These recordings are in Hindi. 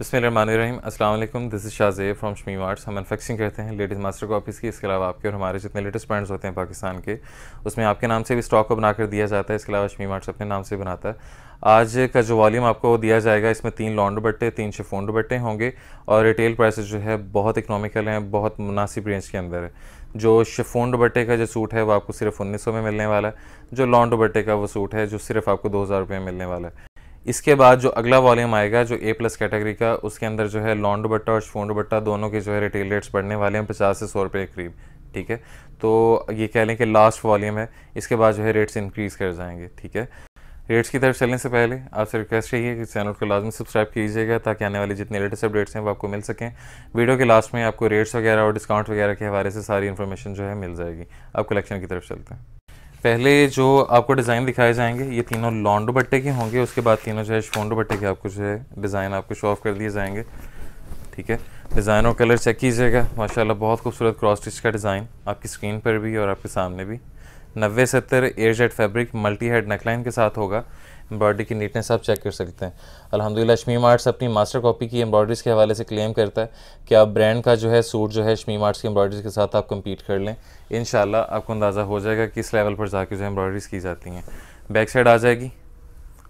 बसमीम अल्लाम this is Shahzeb from Shamim arts हम अनफैक्सिंग करते हैं लेडीज़ मास्टर कॉपीज़ की इसके अलावा आपके और हमारे जितने लेटेस्ट ब्रांड्स होते हैं पाकिस्तान के उसमें आपके नाम से भी स्टॉक को बनाकर दिया जाता है इसके अलावा शमी आर्ट्स अपने नाम से बनाता है आज का जो वॉल्यूम आपको दिया जाएगा इसमें तीन लॉन्ड बट्टे तीन शिफोन बट्टे होंगे और रिटेल प्राइस जो है बहुत इकनॉमिकल हैं बहुत मुनासिब रेंज के अंदर है जो शिफोन बट्टे का जो सूट है वो आपको सिर्फ उन्नीस में मिलने वाला है जो लॉन्ड बट्टे का वो सूट है जो सिर्फ आपको दो हज़ार रुपये में मिलने वाला है इसके बाद जो अगला वॉल्यूम आएगा जो ए प्लस कैटेगरी का उसके अंदर जो है लॉन्ड बट्टा और शोन बट्टा दोनों के जो है रिटेल रेट्स बढ़ने वाले हैं पचास से सौ रुपये के करीब ठीक है तो ये कह लें कि लास्ट वॉल्यूम है इसके बाद जो है रेट्स इंक्रीज़ कर जाएंगे ठीक है रेट्स की तरफ चलने से पहले आपसे रिक्वेस्ट यही है कि चैनल को लाजमी सब्सक्राइब कीजिएगा ताकि आने वाले जितने लेटेस्ट अपडेट्स हैं वो आपको मिल सकें वीडियो के लास्ट में आपको रेट्स वगैरह और डिस्काउंट वगैरह के हवाले से सारी इन्फॉर्मेशन जो है मिल जाएगी अब कलेक्शन की तरफ चलते हैं पहले जो आपको डिज़ाइन दिखाए जाएंगे ये तीनों लॉन्ड दुपट्टे के होंगे उसके बाद तीनों जो है शोन दुपट्टे के आपको जो है डिज़ाइन आपको शो ऑफ कर दिए जाएंगे ठीक है डिज़ाइन और कलर चेक कीजिएगा माशाल्लाह बहुत खूबसूरत क्रॉस स्टिच का डिज़ाइन आपकी स्क्रीन पर भी और आपके सामने भी नब्बे सत्तर air jet fabric multi head neckline के साथ होगा एम्ब्रॉयडरी की नीटनेस आप चेक कर सकते हैं अलहमदिल्ला शमीम आर्ट्स अपनी मास्टर कॉपी की एम्ब्रॉयडरीज के हवाले से क्लेम करता है कि आप ब्रांड का जो है सूट जो है शमीम आर्ट्स की एम्ब्रॉयडरीज के साथ आप कम्पीट कर लें इन आपको अंदाज़ा हो जाएगा किस लेवल पर जाकर जो एम्ब्रॉयडरीज की जाती हैं बैक साइड आ जाएगी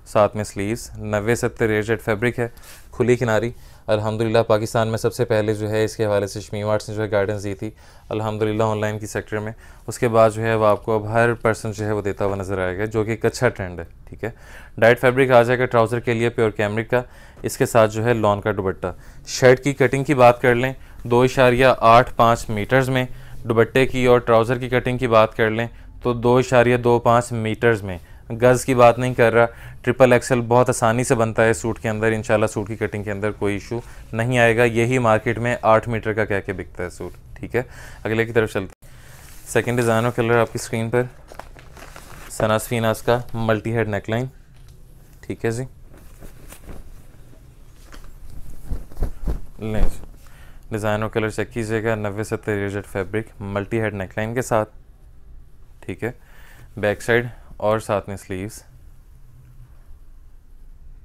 साथ में स्लीव्स नब्बे सत्तर रेजेड फैब्रिक है खुली किनारी अल्हम्दुलिल्लाह पाकिस्तान में सबसे पहले जो है इसके हवाले से शमीम आर्ट्स ने जो है गाइडेंस दी थी अल्हम्दुलिल्लाह ऑनलाइन की सेक्टर में उसके बाद जो है वो आपको अब हर पर्सन जो है वो देता हुआ नज़र आएगा जो कि एक अच्छा ट्रेंड है ठीक है डाइट फैब्रिक आ जाएगा ट्राउज़र के लिए प्योर कैमरिक का इसके साथ जो है लॉन का दुबट्टा शर्ट की कटिंग की बात कर लें दो इशारिया आठ पाँच मीटर्स में दुबट्टे की और ट्राउज़र की कटिंग की बात कर लें तो दो इशारिया दो पाँच मीटर्स में गज़ की बात नहीं कर रहा ट्रिपल एक्सल बहुत आसानी से बनता है सूट के अंदर इनशाला सूट की कटिंग के अंदर कोई इशू नहीं आएगा यही मार्केट में आठ मीटर का कह के बिकता है सूट ठीक है अगले की तरफ चलते सेकेंड डिज़ाइन और कलर आपकी स्क्रीन पर सनासफीनास का मल्टी हेड नेकलाइन ठीक है जी ले डिज़ाइन और कलर चेक कीजिएगा नब्बे सत्तर रेजेड फैब्रिक मल्टी हेड नेकलाइन के साथ ठीक है बैक साइड और साथ में स्लीव्स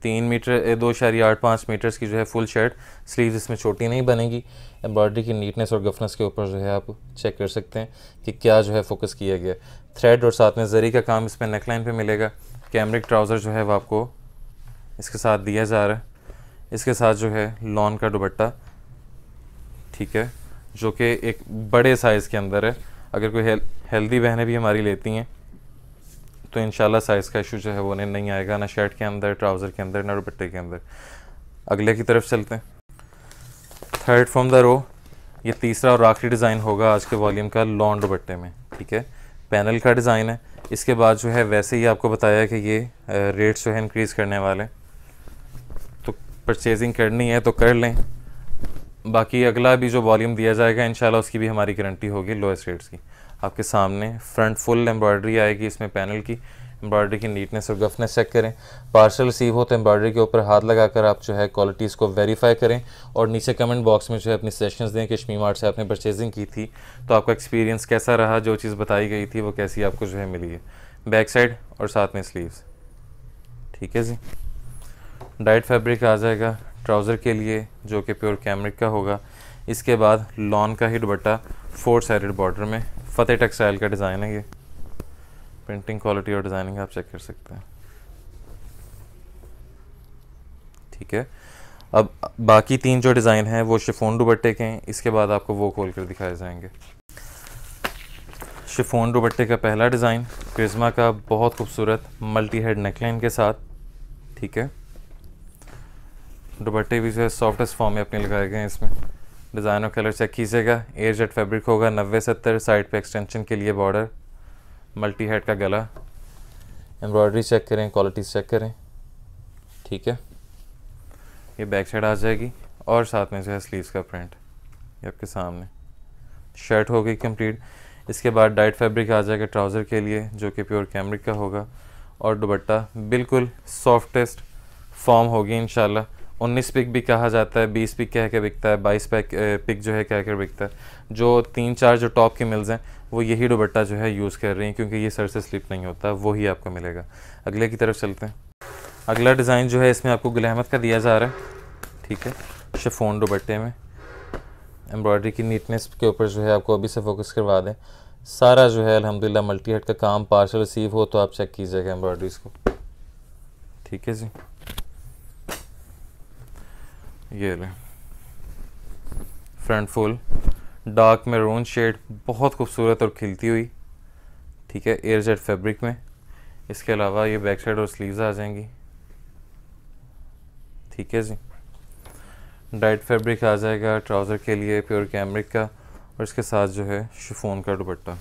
तीन मीटर दो शारी आठ पाँच मीटर्स की जो है फुल शर्ट स्लीव्स इसमें छोटी नहीं बनेगी एम्ब्रॉयडरी की नीटनेस और गफनेस के ऊपर जो है आप चेक कर सकते हैं कि क्या जो है फोकस किया गया थ्रेड और साथ में जरी का काम इसमें नेकलाइन पे मिलेगा कैमरिक ट्राउज़र जो है वो आपको इसके साथ दिया जा रहा है इसके साथ जो है लॉन का दुबट्टा ठीक है जो कि एक बड़े साइज़ के अंदर है अगर कोई हेल्दी बहनें भी हमारी लेती हैं तो इन साइज़ का इशू जो है वो नहीं, नहीं आएगा ना शर्ट के अंदर ट्राउज़र के अंदर ना दुपट्टे के अंदर अगले की तरफ चलते हैं थर्ड फ्रॉम द रो ये तीसरा और आखिरी डिज़ाइन होगा आज के वॉल्यूम का लॉन्ड दुपट्टे में ठीक है पैनल का डिज़ाइन है इसके बाद जो है वैसे ही आपको बताया कि ये रेट्स जो है इंक्रीज़ करने वाले तो परचेजिंग करनी है तो कर लें बाकी अगला भी जो वॉल्यूम दिया जाएगा इन उसकी भी हमारी गारंटी होगी लोएस्ट रेट्स की आपके सामने फ्रंट फुल एम्ब्रॉयडरी आएगी इसमें पैनल की एम्ब्रॉयडरी की नीटनेस और गफनेस चेक करें पार्सल रिसीव हो तो एम्ब्रॉयडरी के ऊपर हाथ लगाकर आप जो है क्वालिटीज़ को वेरीफाई करें और नीचे कमेंट बॉक्स में जो है अपनी सजेशंस दें कश्मीर मार्ट से आपने परचेजिंग की थी तो आपका एक्सपीरियंस कैसा रहा जो चीज़ बताई गई थी वो कैसी आपको जो है मिली है बैक साइड और साथ में स्लीव्स ठीक है जी डाइट फैब्रिक आ जाएगा ट्राउज़र के लिए जो कि प्योर कैमरिक का होगा इसके बाद लॉन का ही दुबट्टा फोर साइड बॉर्डर में फ़तेह टेक्सटाइल का डिज़ाइन है ये प्रिंटिंग क्वालिटी और डिज़ाइनिंग आप चेक कर सकते हैं ठीक है अब बाकी तीन जो डिज़ाइन हैं वो शिफोन दुबट्टे के हैं इसके बाद आपको वो खोल कर दिखाए जाएंगे शिफोन दुबट्टे का पहला डिज़ाइन क्रिज्मा का बहुत खूबसूरत मल्टी हेड नेकलाइन के साथ ठीक है दुबट्टे भी जो है सॉफ्टेस्ट फॉर्म में अपने लगाए गए हैं इसमें डिज़ाइन और कलर चेक कीजिएगा एयर जेट फैब्रिक होगा नब्बे सत्तर साइड पे एक्सटेंशन के लिए बॉर्डर मल्टी हेड का गला एम्ब्रॉयडरी चेक करें क्वालिटी चेक करें ठीक है ये बैक साइड आ जाएगी और साथ में जो है स्लीव्स का प्रिंट ये आपके सामने शर्ट हो गई कम्प्लीट इसके बाद डाइट फैब्रिक आ जाएगा ट्राउज़र के लिए जो कि प्योर कैमरिक का होगा और दुबट्टा बिल्कुल सॉफ्टेस्ट फॉर्म होगी इन उन्नीस पिक भी कहा जाता है बीस पिक कह के बिकता है बाईस पैक पिक जो है कह के बिकता है जो तीन चार जो टॉप के मिल्स हैं वो यही दुबट्टा जो है यूज़ कर रही हैं क्योंकि ये सर से स्लिप नहीं होता वही आपको मिलेगा अगले की तरफ चलते हैं अगला डिज़ाइन जो है इसमें आपको गुलाहमत का दिया जा रहा है ठीक है शेफोन दुबट्टे में एम्ब्रॉयडरी की नीटनेस के ऊपर जो है आपको अभी से फोकस करवा दें सारा जो है अलहमदिल्ला मल्टी हट का काम पार्सल रिसीव हो तो आप चेक कीजिएगा एम्ब्रॉयडरीज को ठीक है जी ये लें फ्रंट फुल डार्क रोन शेड बहुत खूबसूरत और खिलती हुई ठीक है एयर जेट फैब्रिक में इसके अलावा ये बैक साइड और स्लीव्स आ जाएंगी ठीक है जी डाइट फैब्रिक आ जाएगा ट्राउज़र के लिए प्योर कैमरिक का और इसके साथ जो है शिफोन का दुपट्टा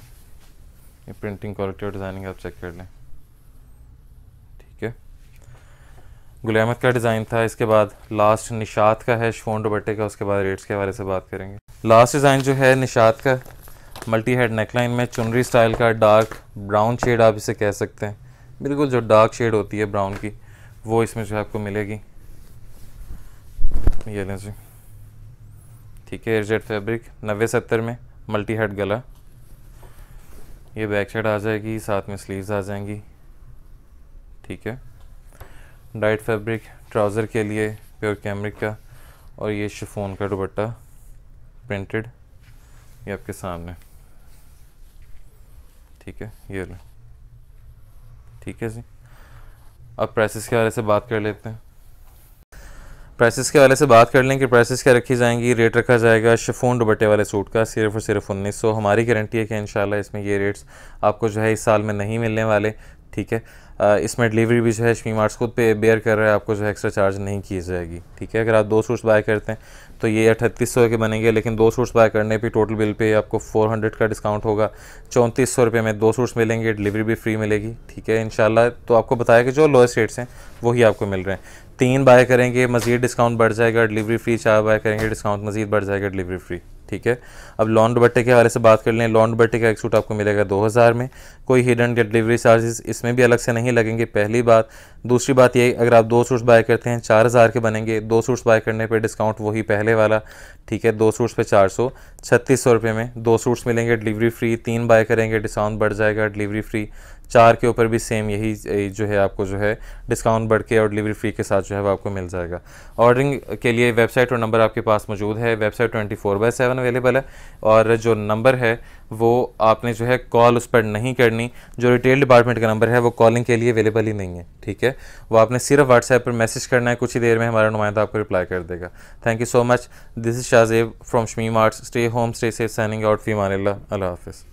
ये प्रिंटिंग क्वालिटी और डिज़ाइनिंग आप चेक कर लें गुल का डिज़ाइन था इसके बाद लास्ट निशात का है शोन दुबट्टे का उसके बाद रेट्स के हवाले से बात करेंगे लास्ट डिज़ाइन जो है निशात का मल्टी हेड नेकलाइन में चुनरी स्टाइल का डार्क ब्राउन शेड आप इसे कह सकते हैं बिल्कुल जो डार्क शेड होती है ब्राउन की वो इसमें जो है आपको मिलेगी ये लें जी ठीक है एयरजेट फैब्रिक नबे सत्तर में मल्टी हेड गला ये बैक साइड आ जाएगी साथ में स्लीव्स आ जाएंगी ठीक है डाइट फैब्रिक ट्राउज़र के लिए प्योर कैमरिक का और ये शिफोन का दुपट्टा प्रिंटेड ये आपके सामने ठीक है ये लो ठीक है जी अब प्राइसेस के हवाले से बात कर लेते हैं प्राइसेस के हवाले से बात कर लें कि प्राइसेस क्या रखी जाएंगी रेट रखा जाएगा शिफोन दुपट्टे वाले सूट का सिर्फ और सिर्फ उन्नीस सौ हमारी गारंटी है कि इन इसमें ये रेट्स आपको जो है इस साल में नहीं मिलने वाले ठीक है इसमें डिलीवरी भी जो है शमी मार्ट्स खुद पे बेयर कर रहा है आपको जो है एक्स्ट्रा चार्ज नहीं की जाएगी ठीक है अगर आप दो सूट्स बाय करते हैं तो ये अठतीस सौ के बनेंगे लेकिन दो सूट्स बाय करने पे टोटल बिल पे आपको 400 का डिस्काउंट होगा चौंतीस सौ रुपये में दो सूट्स मिलेंगे डिलीवरी भी फ्री मिलेगी ठीक है इन तो आपको बताया कि जो लोएस्ट रेट्स हैं वही आपको मिल रहे हैं तीन बाय करेंगे मज़ीद डिस्काउंट बढ़ जाएगा डिलीवरी फ्री चार बाय करेंगे डिस्काउंट मज़ीद बढ़ जाएगा डिलीवरी फ्री ठीक है अब लॉन दुपट्टे के हवाले से बात कर लें लॉन दुपट्टे का एक सूट आपको मिलेगा 2000 में कोई हिडन डिलीवरी चार्जेस इसमें भी अलग से नहीं लगेंगे पहली बात दूसरी बात ये अगर आप दो सूट्स बाय करते हैं 4000 के बनेंगे दो सूट्स बाय करने पर डिस्काउंट वही पहले वाला ठीक है दो सूट्स पे चार सौ छत्तीस सौ रुपये में दो सूट्स मिलेंगे डिलीवरी फ्री तीन बाय करेंगे डिस्काउंट बढ़ जाएगा डिलीवरी फ्री चार के ऊपर भी सेम यही जो है आपको जो है डिस्काउंट बढ़ के और डिलीवरी फ्री के साथ जो है वो आपको मिल जाएगा ऑर्डरिंग के लिए वेबसाइट और नंबर आपके पास मौजूद है website twenty four by seven available है और जो नंबर है वो आपने जो है कॉल उस पर नहीं करनी जो रिटेल डिपार्टमेंट का नंबर है वो कॉलिंग के लिए अवेलेबल ही नहीं है ठीक है वो आपने सिर्फ व्हाट्सएप पर मैसेज करना है कुछ ही देर में हमारा नुमाइंदा आपको रिप्लाई कर देगा thank you so much this is Shahzeb from Shamim arts stay home stay safe signing out फी मान अल्लाह हाफिज़